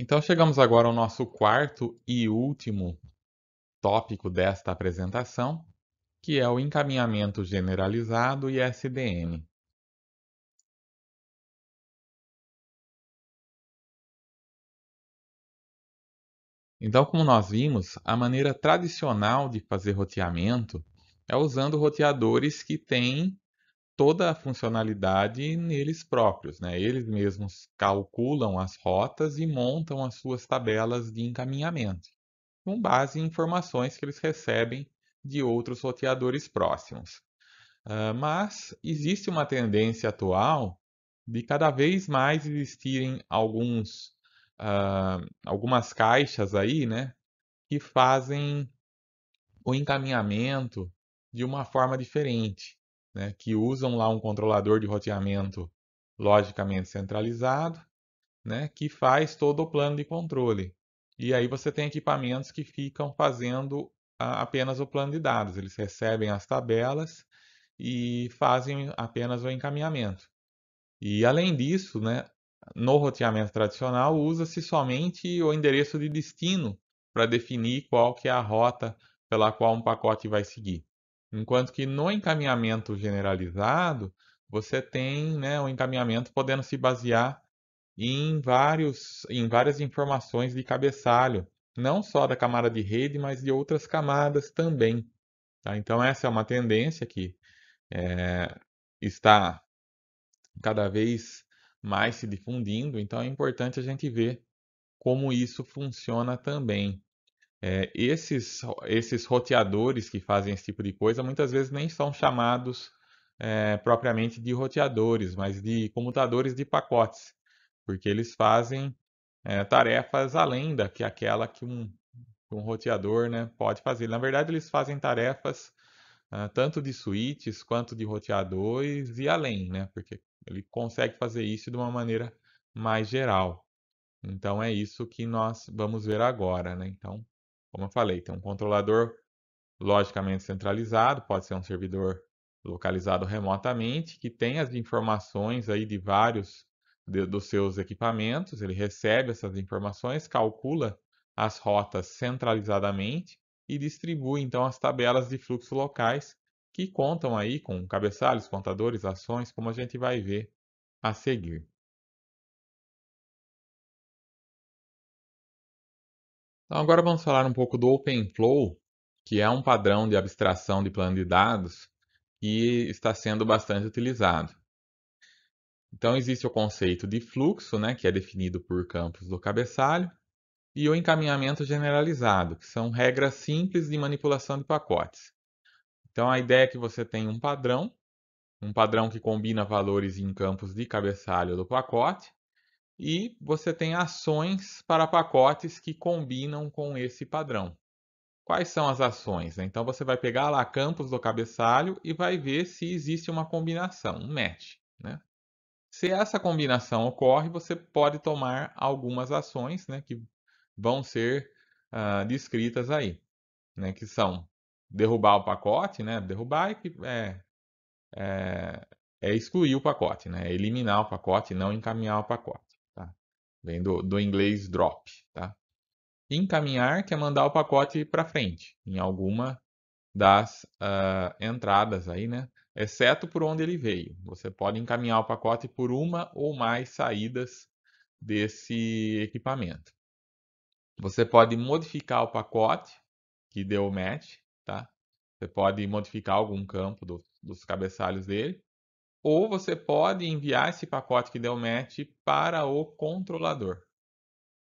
Então chegamos agora ao nosso quarto e último tópico desta apresentação, que é o encaminhamento generalizado e SDN. Então, como nós vimos, a maneira tradicional de fazer roteamento é usando roteadores que têm toda a funcionalidade neles próprios. Né? Eles mesmos calculam as rotas e montam as suas tabelas de encaminhamento, com base em informações que eles recebem de outros roteadores próximos. Uh, mas existe uma tendência atual de cada vez mais existirem alguns, uh, algumas caixas aí, né, que fazem o encaminhamento de uma forma diferente né, que usam lá um controlador de roteamento logicamente centralizado, né, que faz todo o plano de controle. E aí você tem equipamentos que ficam fazendo a, apenas o plano de dados, eles recebem as tabelas e fazem apenas o encaminhamento. E além disso, né, no roteamento tradicional usa-se somente o endereço de destino para definir qual que é a rota pela qual um pacote vai seguir. Enquanto que no encaminhamento generalizado, você tem né, um encaminhamento podendo se basear em, vários, em várias informações de cabeçalho, não só da camada de rede, mas de outras camadas também. Tá? Então, essa é uma tendência que é, está cada vez mais se difundindo, então é importante a gente ver como isso funciona também. É, esses, esses roteadores que fazem esse tipo de coisa muitas vezes nem são chamados é, propriamente de roteadores, mas de comutadores de pacotes, porque eles fazem é, tarefas além da que aquela que um, um roteador né, pode fazer. Na verdade, eles fazem tarefas uh, tanto de switches quanto de roteadores e além, né, porque ele consegue fazer isso de uma maneira mais geral. Então é isso que nós vamos ver agora, né? Então como eu falei, tem um controlador logicamente centralizado, pode ser um servidor localizado remotamente, que tem as informações aí de vários de, dos seus equipamentos, ele recebe essas informações, calcula as rotas centralizadamente e distribui então as tabelas de fluxo locais que contam aí com cabeçalhos, contadores, ações, como a gente vai ver a seguir. Então, agora vamos falar um pouco do OpenFlow, que é um padrão de abstração de plano de dados e está sendo bastante utilizado. Então, existe o conceito de fluxo, né, que é definido por campos do cabeçalho, e o encaminhamento generalizado, que são regras simples de manipulação de pacotes. Então, a ideia é que você tem um padrão, um padrão que combina valores em campos de cabeçalho do pacote, e você tem ações para pacotes que combinam com esse padrão. Quais são as ações? Né? Então você vai pegar lá campos do cabeçalho e vai ver se existe uma combinação, um match. Né? Se essa combinação ocorre, você pode tomar algumas ações né, que vão ser uh, descritas aí, né, que são derrubar o pacote, né, derrubar é, é, é excluir o pacote, né, é eliminar o pacote, não encaminhar o pacote. Vem do, do inglês drop, tá? Encaminhar que é mandar o pacote para frente, em alguma das uh, entradas aí, né? Exceto por onde ele veio. Você pode encaminhar o pacote por uma ou mais saídas desse equipamento. Você pode modificar o pacote que deu o match, tá? Você pode modificar algum campo do, dos cabeçalhos dele ou você pode enviar esse pacote que deu match para o controlador,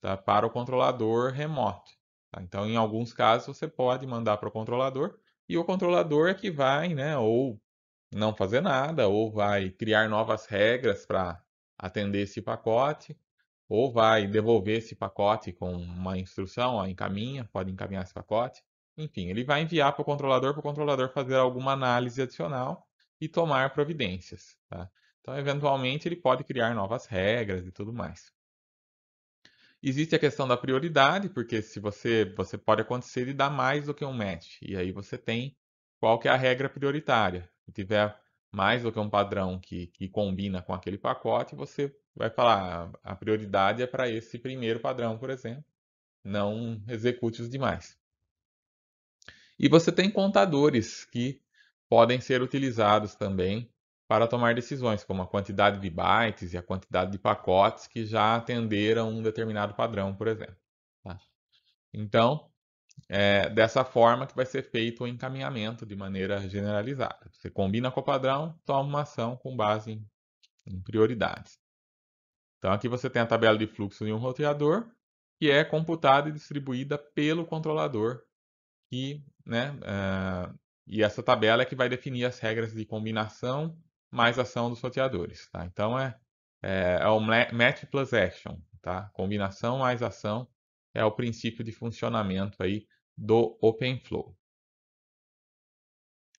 tá? para o controlador remoto. Tá? Então, em alguns casos, você pode mandar para o controlador e o controlador é que vai, né, ou não fazer nada, ou vai criar novas regras para atender esse pacote, ou vai devolver esse pacote com uma instrução, ó, encaminha, pode encaminhar esse pacote. Enfim, ele vai enviar para o controlador, para o controlador fazer alguma análise adicional e tomar providências. Tá? Então, eventualmente, ele pode criar novas regras e tudo mais. Existe a questão da prioridade, porque se você, você pode acontecer de dar mais do que um match, e aí você tem qual que é a regra prioritária. Se tiver mais do que um padrão que, que combina com aquele pacote, você vai falar ah, a prioridade é para esse primeiro padrão, por exemplo. Não execute os demais. E você tem contadores que podem ser utilizados também para tomar decisões, como a quantidade de bytes e a quantidade de pacotes que já atenderam um determinado padrão, por exemplo. Tá? Então, é dessa forma que vai ser feito o encaminhamento de maneira generalizada. Você combina com o padrão, toma uma ação com base em, em prioridades. Então, aqui você tem a tabela de fluxo de um roteador, que é computada e distribuída pelo controlador que né, é, e essa tabela é que vai definir as regras de combinação mais ação dos sorteadores. Tá? Então é, é, é o match plus action. Tá? Combinação mais ação é o princípio de funcionamento aí do OpenFlow.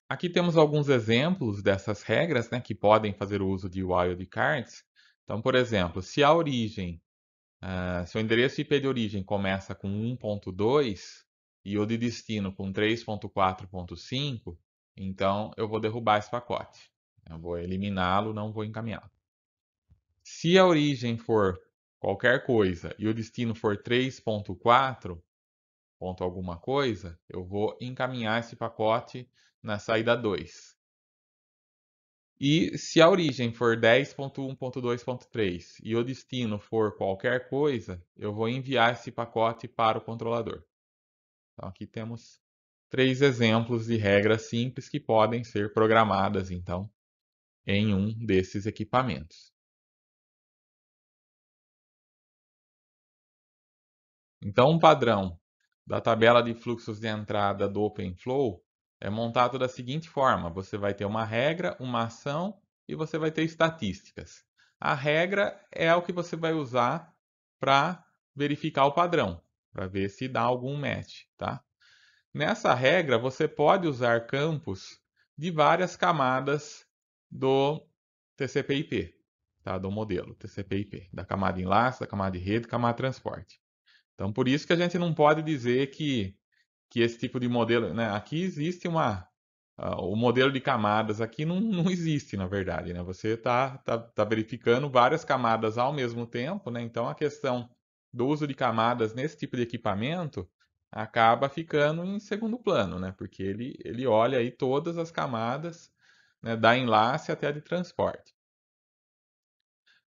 Aqui temos alguns exemplos dessas regras né, que podem fazer uso de wildcards. Então, por exemplo, se a origem, uh, se o endereço IP de origem começa com 1.2, e o de destino com 3.4.5, então eu vou derrubar esse pacote. Eu vou eliminá-lo, não vou encaminhá-lo. Se a origem for qualquer coisa e o destino for 3.4, ponto alguma coisa, eu vou encaminhar esse pacote na saída 2. E se a origem for 10.1.2.3 e o destino for qualquer coisa, eu vou enviar esse pacote para o controlador. Então, aqui temos três exemplos de regras simples que podem ser programadas, então, em um desses equipamentos. Então, um padrão da tabela de fluxos de entrada do OpenFlow é montado da seguinte forma: você vai ter uma regra, uma ação e você vai ter estatísticas. A regra é o que você vai usar para verificar o padrão para ver se dá algum match, tá? Nessa regra, você pode usar campos de várias camadas do TCP/IP, tá? Do modelo TCP/IP, da camada enlace, da camada de rede, camada de transporte. Então, por isso que a gente não pode dizer que que esse tipo de modelo, né? Aqui existe uma uh, o modelo de camadas aqui não, não existe, na verdade, né? Você está tá, tá verificando várias camadas ao mesmo tempo, né? Então a questão do uso de camadas nesse tipo de equipamento acaba ficando em segundo plano, né? Porque ele, ele olha aí todas as camadas, né? da enlace até a de transporte.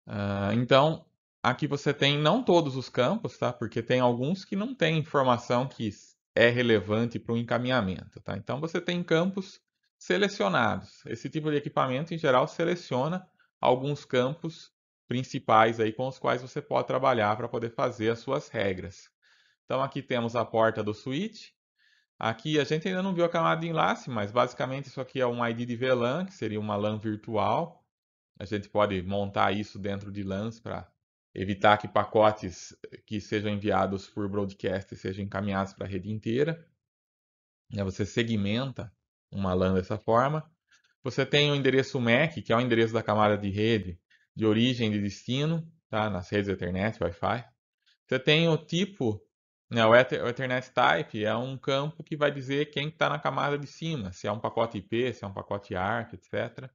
Uh, então, aqui você tem não todos os campos, tá? Porque tem alguns que não tem informação que é relevante para o encaminhamento, tá? Então, você tem campos selecionados. Esse tipo de equipamento, em geral, seleciona alguns campos principais aí com os quais você pode trabalhar para poder fazer as suas regras. Então aqui temos a porta do switch. Aqui a gente ainda não viu a camada de enlace, mas basicamente isso aqui é um ID de VLAN, que seria uma LAN virtual. A gente pode montar isso dentro de LANs para evitar que pacotes eh, que sejam enviados por broadcast sejam encaminhados para a rede inteira. Né, você segmenta uma LAN dessa forma. Você tem o endereço MAC, que é o endereço da camada de rede, de origem de destino, tá? Nas redes Ethernet, Wi-Fi. Você tem o tipo, né? O, Ether, o Ethernet Type é um campo que vai dizer quem está na camada de cima, se é um pacote IP, se é um pacote ARP, etc.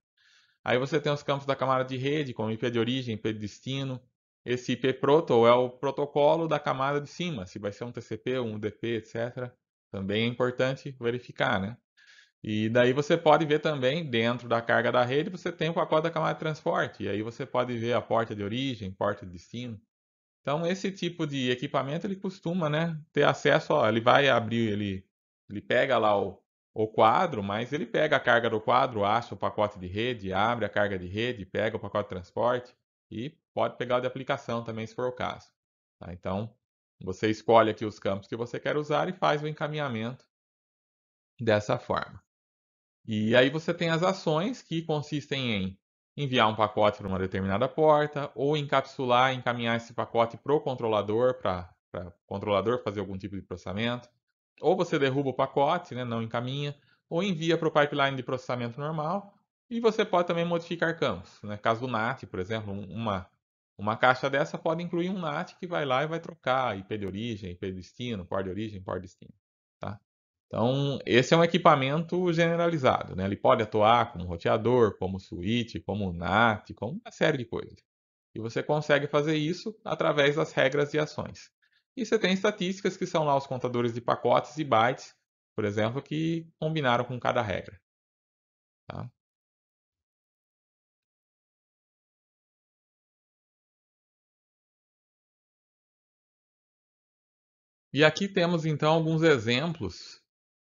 Aí você tem os campos da camada de rede, como IP de origem, IP de destino. Esse IP Protol é o protocolo da camada de cima, se vai ser um TCP, um UDP, etc. Também é importante verificar, né? E daí você pode ver também, dentro da carga da rede, você tem o pacote da camada de transporte. E aí você pode ver a porta de origem, porta de destino. Então esse tipo de equipamento ele costuma né, ter acesso, ó, ele vai abrir, ele, ele pega lá o, o quadro, mas ele pega a carga do quadro, acha o pacote de rede, abre a carga de rede, pega o pacote de transporte e pode pegar o de aplicação também se for o caso. Tá? Então você escolhe aqui os campos que você quer usar e faz o encaminhamento dessa forma. E aí você tem as ações que consistem em enviar um pacote para uma determinada porta, ou encapsular, encaminhar esse pacote para o controlador, para o controlador fazer algum tipo de processamento. Ou você derruba o pacote, né, não encaminha, ou envia para o pipeline de processamento normal. E você pode também modificar campos. Né? Caso do NAT, por exemplo, uma, uma caixa dessa pode incluir um NAT que vai lá e vai trocar IP de origem, IP de destino, port de origem, port de destino. Então, esse é um equipamento generalizado, né? Ele pode atuar como roteador, como switch, como NAT, como uma série de coisas. E você consegue fazer isso através das regras e ações. E você tem estatísticas que são lá os contadores de pacotes e bytes, por exemplo, que combinaram com cada regra. Tá? E aqui temos então alguns exemplos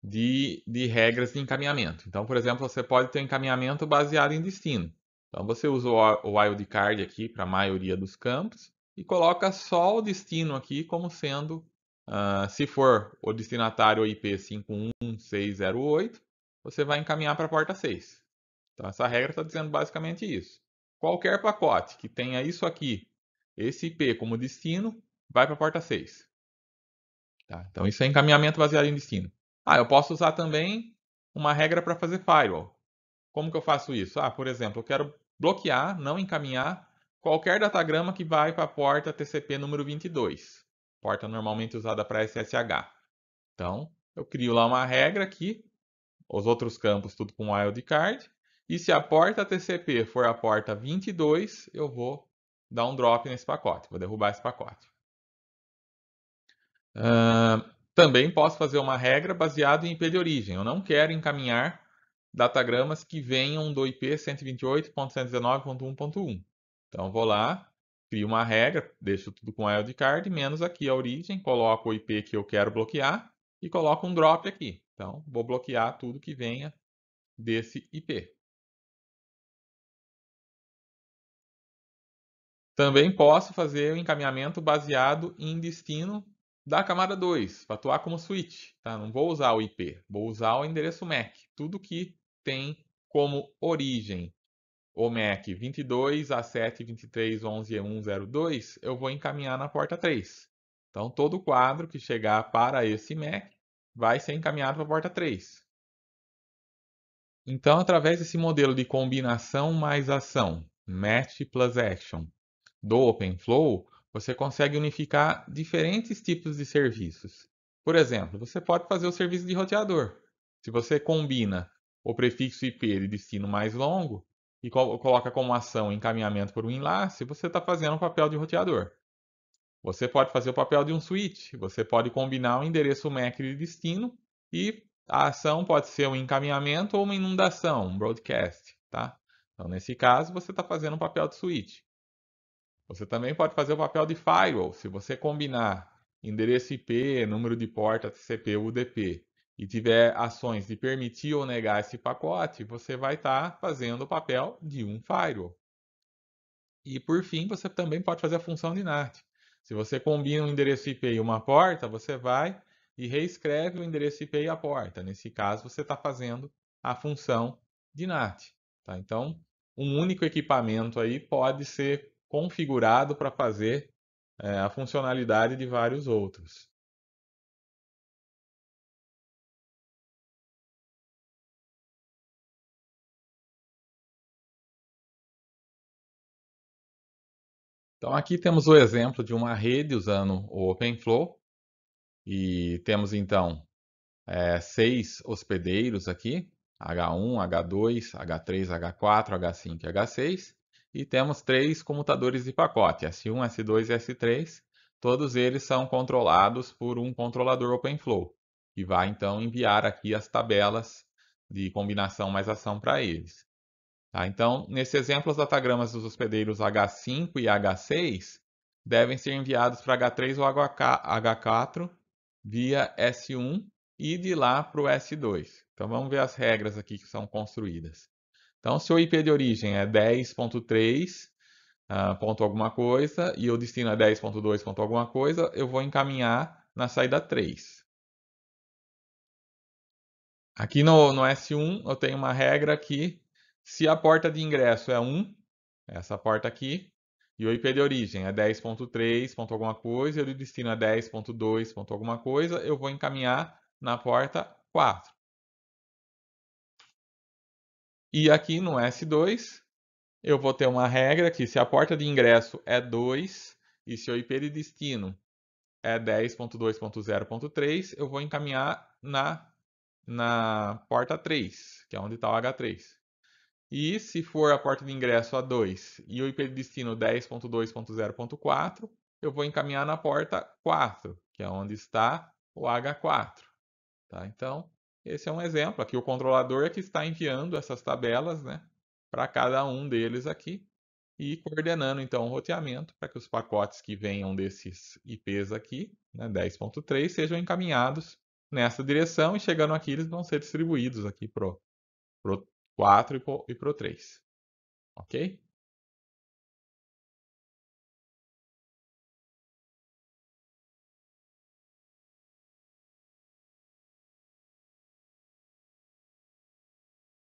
de, de regras de encaminhamento. Então, por exemplo, você pode ter encaminhamento baseado em destino. Então, você usa o wildcard aqui para a maioria dos campos e coloca só o destino aqui como sendo, uh, se for o destinatário IP 51608, você vai encaminhar para a porta 6. Então, essa regra está dizendo basicamente isso. Qualquer pacote que tenha isso aqui, esse IP como destino, vai para a porta 6. Tá? Então, isso é encaminhamento baseado em destino. Ah, eu posso usar também uma regra para fazer firewall. Como que eu faço isso? Ah, por exemplo, eu quero bloquear, não encaminhar qualquer datagrama que vai para a porta TCP número 22, porta normalmente usada para SSH. Então, eu crio lá uma regra aqui, os outros campos tudo com wildcard, e se a porta TCP for a porta 22, eu vou dar um drop nesse pacote, vou derrubar esse pacote. Uh, também posso fazer uma regra baseada em IP de origem. Eu não quero encaminhar datagramas que venham do IP 128.119.1.1. Então, vou lá, crio uma regra, deixo tudo com wildcard, menos aqui a origem, coloco o IP que eu quero bloquear e coloco um drop aqui. Então, vou bloquear tudo que venha desse IP. Também posso fazer o encaminhamento baseado em destino da camada 2, para atuar como switch. Tá? Não vou usar o IP, vou usar o endereço MAC. Tudo que tem como origem o MAC 22 A7 23 11 102, eu vou encaminhar na porta 3. Então, todo quadro que chegar para esse MAC vai ser encaminhado para a porta 3. Então, através desse modelo de combinação mais ação, match plus action, do OpenFlow, você consegue unificar diferentes tipos de serviços. Por exemplo, você pode fazer o serviço de roteador. Se você combina o prefixo IP de destino mais longo e coloca como ação encaminhamento por um enlace, você está fazendo o papel de roteador. Você pode fazer o papel de um switch, você pode combinar o endereço MAC de destino e a ação pode ser um encaminhamento ou uma inundação, um broadcast, tá? Então, nesse caso, você está fazendo o papel de switch. Você também pode fazer o papel de firewall. Se você combinar endereço IP, número de porta TCP, UDP e tiver ações de permitir ou negar esse pacote, você vai estar tá fazendo o papel de um firewall. E por fim, você também pode fazer a função de NAT. Se você combina um endereço IP e uma porta, você vai e reescreve o endereço IP e a porta. Nesse caso, você está fazendo a função de NAT. Tá? Então, um único equipamento aí pode ser configurado para fazer é, a funcionalidade de vários outros. Então aqui temos o exemplo de uma rede usando o OpenFlow e temos então é, seis hospedeiros aqui, H1, H2, H3, H4, H5 e H6 e temos três comutadores de pacote, S1, S2 e S3. Todos eles são controlados por um controlador OpenFlow, que vai então enviar aqui as tabelas de combinação mais ação para eles. Tá? Então, nesse exemplo, os datagramas dos hospedeiros H5 e H6 devem ser enviados para H3 ou H4 via S1 e de lá para o S2. Então, vamos ver as regras aqui que são construídas. Então, se o IP de origem é 10.3, uh, ah, ponto alguma coisa, e o destino é 10.2, ponto alguma coisa, eu vou encaminhar na saída 3. Aqui no, no S1, eu tenho uma regra que se a porta de ingresso é 1, essa porta aqui, e o IP de origem é 10.3, ponto alguma coisa, e o destino é 10.2, ponto alguma coisa, eu vou encaminhar na porta 4. E aqui no S2, eu vou ter uma regra que se a porta de ingresso é 2 e se o IP de destino é 10.2.0.3, eu vou encaminhar na, na porta 3, que é onde está o H3. E se for a porta de ingresso a 2 e o IP de destino 10.2.0.4, eu vou encaminhar na porta 4, que é onde está o H4. Tá? Então, esse é um exemplo. Aqui o controlador é que está enviando essas tabelas né, para cada um deles aqui e coordenando então o roteamento para que os pacotes que venham desses IPs aqui, né, 10.3, sejam encaminhados nessa direção e chegando aqui eles vão ser distribuídos aqui para o 4 e para o 3. Ok?